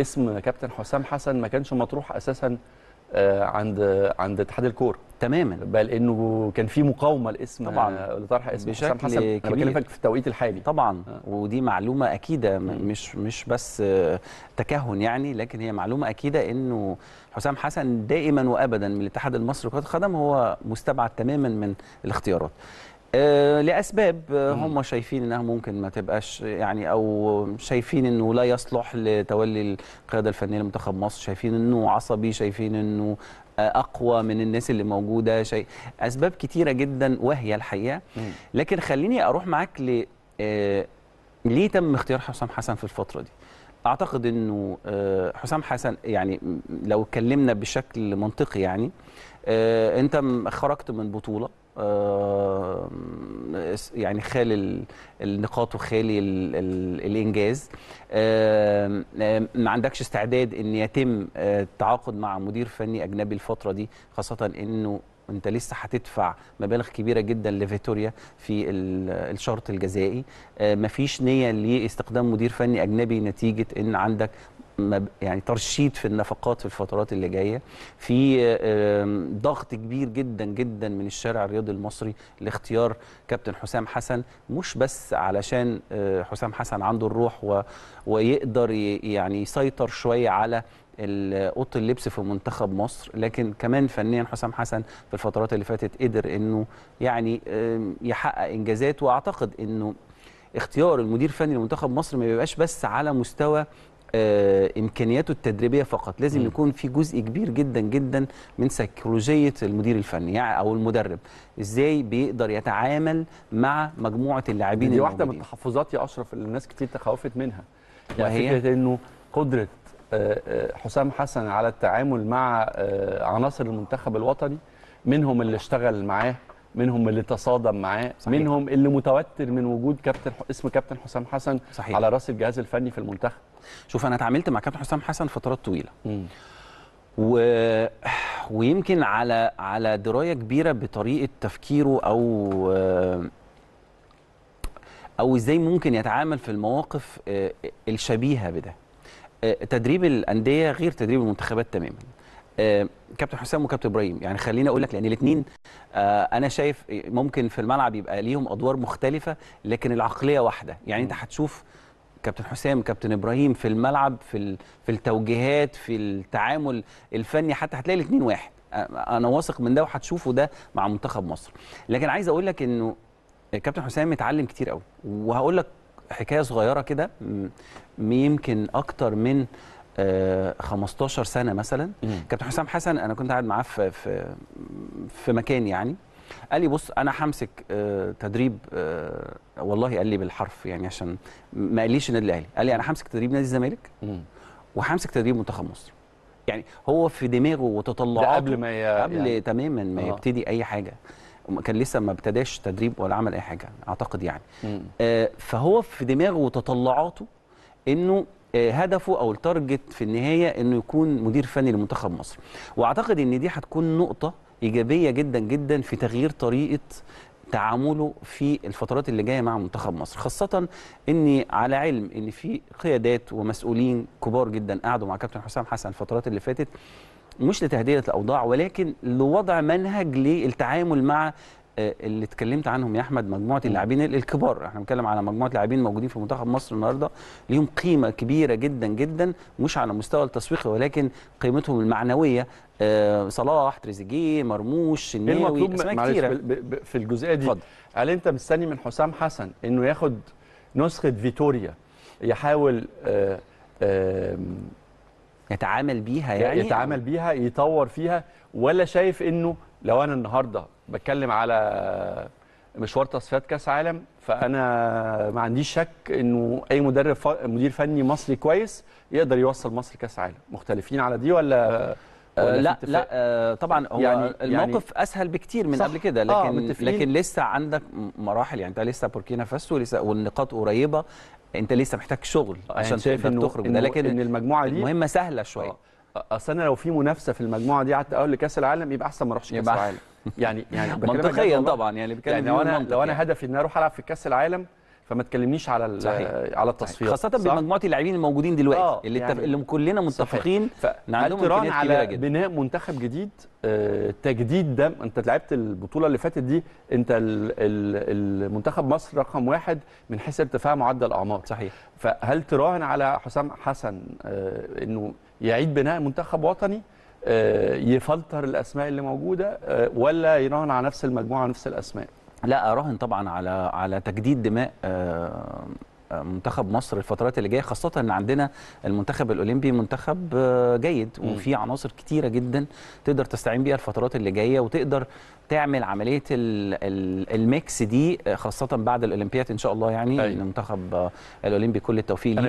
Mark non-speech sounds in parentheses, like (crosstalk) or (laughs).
اسم كابتن حسام حسن ما كانش مطروح اساسا آه، عند عند اتحاد الكوره تماما بل انه كان في مقاومه لاسم آه، طبعا لطرح اسم حسام حسن كبير. انا في التوقيت الحالي طبعا آه. ودي معلومه اكيده مش مش بس تكهن يعني لكن هي معلومه اكيده انه حسام حسن دائما وابدا من الاتحاد المصري لكره القدم هو مستبعد تماما من الاختيارات آه، لاسباب آه، هم شايفين انها ممكن ما تبقاش يعني او شايفين انه لا يصلح لتولي القياده الفنيه لمنتخب مصر شايفين انه عصبي شايفين انه آه، اقوى من الناس اللي موجوده شيء اسباب كتيره جدا وهي الحقيقه لكن خليني اروح معاك ل ليه تم اختيار حسام حسن في الفتره دي اعتقد انه حسام حسن يعني لو اتكلمنا بشكل منطقي يعني انت خرجت من بطوله يعني خالي النقاط وخالي الانجاز ما عندكش استعداد ان يتم التعاقد آه، مع مدير فني اجنبي الفتره دي خاصه انه انت لسه هتدفع مبالغ كبيره جدا لفيتوريا في الشرط الجزائي آه، مفيش نيه لاستخدام مدير فني اجنبي نتيجه ان عندك يعني ترشيد في النفقات في الفترات اللي جايه في ضغط كبير جدا جدا من الشارع الرياضي المصري لاختيار كابتن حسام حسن مش بس علشان آه، حسام حسن عنده الروح و ويقدر يعني يسيطر شويه على اوضه اللبس في منتخب مصر لكن كمان فنيا حسام حسن في الفترات اللي فاتت قدر انه يعني يحقق انجازات واعتقد انه اختيار المدير الفني لمنتخب مصر ما بيبقاش بس على مستوى آه، امكانياته التدريبيه فقط لازم يكون في جزء كبير جدا جدا من سيكولوجيه المدير الفني يعني او المدرب ازاي بيقدر يتعامل مع مجموعه اللاعبين دي واحده من التحفظات يا اشرف اللي الناس كتير تخوفت منها يعني وهي فكره انه قدره آه، آه، حسام حسن على التعامل مع عناصر المنتخب الوطني منهم اللي اشتغل معاه منهم اللي تصادم معاه صحيح. منهم اللي متوتر من وجود كابتن اسم كابتن حسام حسن صحيح. على راس الجهاز الفني في المنتخب شوف انا اتعاملت مع كابتن حسام حسن فترات طويله و... ويمكن على على درايه كبيره بطريقه تفكيره او او ازاي ممكن يتعامل في المواقف آه، الشبيهه بده آه، تدريب الانديه غير تدريب المنتخبات تماما آه، كابتن حسام وكابتن ابراهيم يعني خليني اقول لك لان الاثنين آه، انا شايف ممكن في الملعب يبقى ليهم ادوار مختلفه لكن العقليه واحده يعني انت هتشوف كابتن حسام كابتن ابراهيم في الملعب في في التوجيهات في التعامل الفني حتى هتلاقي الاثنين واحد آه، انا واثق من ده وهتشوفه ده مع منتخب مصر لكن عايز اقول لك انه كابتن حسام اتعلم كتير قوي وهقول لك حكايه صغيره كده يمكن اكتر من 15 آه، سنه مثلا كابتن حسام حسن انا كنت قاعد معاه في في في مكان يعني قال لي بص انا همسك آه، تدريب آه، والله قال لي بالحرف يعني عشان ما قاليش النادي الاهلي قال لي انا همسك تدريب نادي الزمالك وهمسك تدريب منتخب مصر يعني هو في دماغه وتطلعاته قبل ما ي... قبل يعني. تماما ما آه. يبتدي اي حاجه كان لسه ما ابتداش تدريب ولا عمل اي حاجه اعتقد يعني آه فهو في دماغه وتطلعاته انه آه، هدفه او التارجت في النهايه انه يكون مدير فني لمنتخب مصر واعتقد ان دي هتكون نقطه ايجابيه جدا جدا في تغيير طريقه تعامله في الفترات اللي جايه مع منتخب مصر خاصه اني على علم ان في قيادات ومسؤولين كبار جدا قعدوا مع كابتن حسام حسن الفترات اللي فاتت مش لتهدئه الاوضاع ولكن لوضع منهج للتعامل مع آه، اللي اتكلمت عنهم يا احمد مجموعه اللاعبين الكبار احنا بنتكلم على مجموعه لاعبين موجودين في منتخب مصر النهارده ليهم قيمه كبيره جدا جدا مش على المستوى التسويقي ولكن قيمتهم المعنويه آه، صلاح تريزيجيه مرموش إيه النيوي اسماء كتيره في الجزئيه دي فضل. هل انت مستني من حسام حسن انه ياخد نسخه فيتوريا يحاول آه، يتعامل بيها يعني يتعامل بيها يطور فيها ولا شايف انه لو انا النهارده بتكلم على مشوار تصفيات كاس عالم فانا ما عنديش شك انه اي مدرب ف... مدير فني مصري كويس يقدر يوصل مصر كاس عالم مختلفين على دي ولا آه، لا لا آه، طبعا هو يعني الموقف يعني اسهل بكتير من قبل كده لكن آه متفقين. لكن لسه عندك مراحل يعني انت لسه بوركينا فاسو لسه والنقاط قريبه انت لسه محتاج شغل عشان تقدر تخرج ده لكن إن المجموعه دي المهمه سهله شويه آه. اصل انا لو في منافسه في المجموعه دي قعدت اول لكاس العالم يبقى احسن ما اروحش كاس العالم يعني يعني (laughs) منطقيا طبعا يعني بتكلم يعني لو انا لو انا هدفي ان اروح العب في كاس العالم فما تكلمنيش على صحيح. على التصفيات خاصه بمجموعه اللاعبين الموجودين دلوقتي آه اللي, يعني اللي كلنا متفقين ان عندهم على جدا. بناء منتخب جديد آه تجديد ده انت لعبت البطوله اللي فاتت دي انت الـ الـ المنتخب مصر رقم واحد من حيث ارتفاع معدل الاعمار صحيح فهل تراهن على حسام حسن آه انه يعيد بناء منتخب وطني آه، يفلتر الاسماء اللي موجوده آه، ولا يراهن على نفس المجموعه نفس الاسماء لا اراهن طبعا على على تجديد دماء آه، منتخب مصر الفترات اللي جايه خاصه ان عندنا المنتخب الاولمبي منتخب جيد وفي عناصر كتيره جدا تقدر تستعين بيها الفترات اللي جايه وتقدر تعمل عمليه الميكس دي خاصه بعد الاولمبياد ان شاء الله يعني المنتخب أيوة. الاولمبي كل التوفيق